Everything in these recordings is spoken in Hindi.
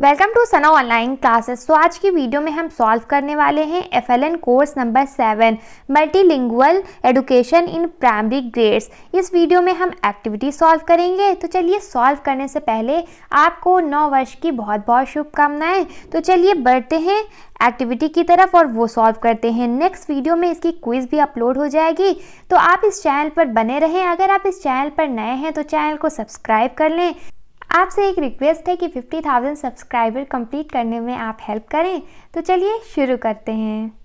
welcome to Sana online classes तो आज की वीडियो में हम सॉल्व करने वाले हैं FLN course number seven multilingual education in primary grades इस वीडियो में हम एक्टिविटी सॉल्व करेंगे तो चलिए सॉल्व करने से पहले आपको नौ वर्ष की बहुत बहुत शुभकामनाएं तो चलिए बढ़ते हैं एक्टिविटी की तरफ और वो सॉल्व करते हैं नेक्स्ट वीडियो में इसकी क्विज भी अपलोड हो जाएगी तो आप इस चैनल पर बने रहें अगर आप इस चैनल पर नए हैं तो चैनल को सब्सक्राइब कर लें आपसे एक रिक्वेस्ट है कि 50,000 सब्सक्राइबर कंप्लीट करने में आप हेल्प करें तो चलिए शुरू करते हैं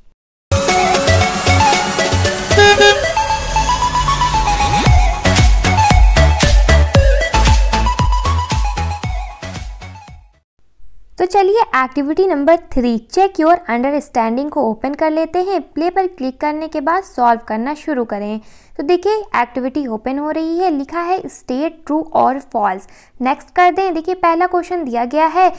तो चलिए activity number three check your understanding को ओपन कर लेते हैं प्ले पर क्लिक करने के बाद सॉल्व करना शुरू करें तो देखिए एक्टिविटी ओपन हो रही है लिखा है स्टेट ट्रू और फॉल्स नेक्स्ट कर दें देखिए पहला क्वेश्चन दिया गया है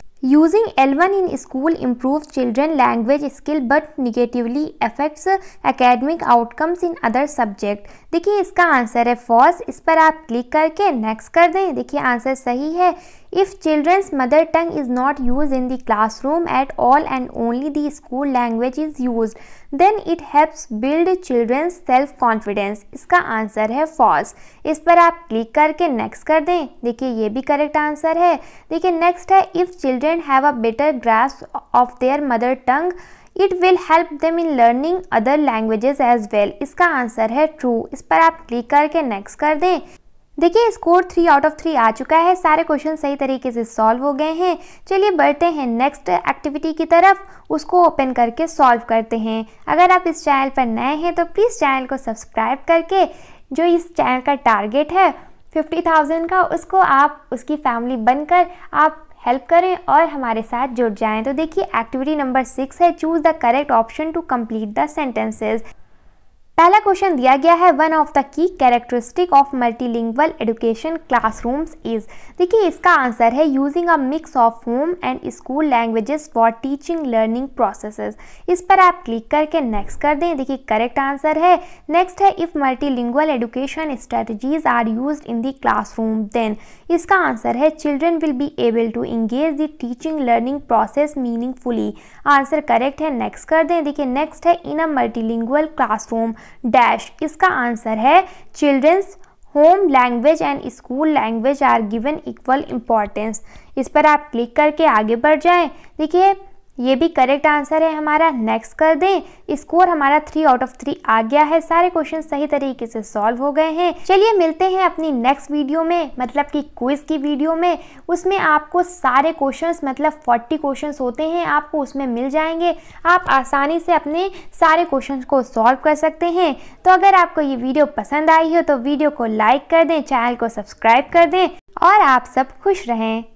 L one in school improve children language skill but negatively effects academic outcomes in other subject देखिए इसका आंसर है फॉल्स इस पर आप क्लिक करके नेक्स्ट कर दें देखिए आंसर सही है if childrens mother tongue is not use in the classroom at all and only the school language is use then it helps build childrens self confidence इसका आंसर है फॉल्स इस पर आप क्लिक करके नेक्स्ट कर दें देखिए ये भी करेक्ट आंसर है देखिए नेक्स्ट है if children children have a better grasp of their mother tongue it will help them in learning other languages as well इसका आंसर है ट्रू इस पर आप क्लिक करके नेक्स्ट कर दें देखिए score three out of three आ चुका है सारे क्वेश्चन सही तरीके से सॉल्व हो गए हैं चलिए बढ़ते हैं नेक्स्ट एक्टिविटी की तरफ उसको ओपन करके सॉल्व करते हैं अगर आप इस चैनल पर नए हैं तो प्लीज़ चैनल को सब्सक्राइब करके जो इस चैनल का टारगेट है फिफ्टी थाउजेंड का उसको आप उसकी फैमिली बनकर आप हेल्प करें और हमारे साथ जुड़ जाएं तो देखिए एक्टिविटी नंबर सिक्स है choose the correct option to complete the sentences पहला क्वेश्चन दिया गया है one of the key characteristic of multilingual education classrooms is देखिए इसका आंसर है using a mix of home and school languages for teaching learning processes इस पर आप क्लिक करके नेक्स्ट कर दें देखिए करेक्ट आंसर है नेक्स्ट है if multilingual education strategies are use in the room then इसका आंसर है children will be able to engage the teaching learning process meaningfully answer correct है नेक्स्ट कर दें देखिए नेक्स्ट है in a multilingual classroom dash इसका आंसर है childrens home language and school language are given equal importance इस पर आप क्लिक करके आगे बढ़ जाएं देखिए ये भी करेक्ट आंसर है हमारा नेक्स्ट कर दें स्कोर हमारा थ्री आउट ऑफ थ्री आ गया है सारे क्वेश्चन सही तरीके से सॉल्व हो गए हैं चलिए मिलते हैं अपनी नेक्स्ट वीडियो में मतलब कि क्विज की वीडियो में उसमें आपको सारे क्वेश्चंस मतलब 40 क्वेश्चंस होते हैं आपको उसमें मिल जाएंगे आप आसानी से अपने सारे क्वेश्चन को सॉल्व कर सकते हैं तो अगर आपको ये वीडियो पसंद आई हो तो वीडियो को लाइक कर दें चैनल को सब्सक्राइब कर दें और आप सब खुश रहें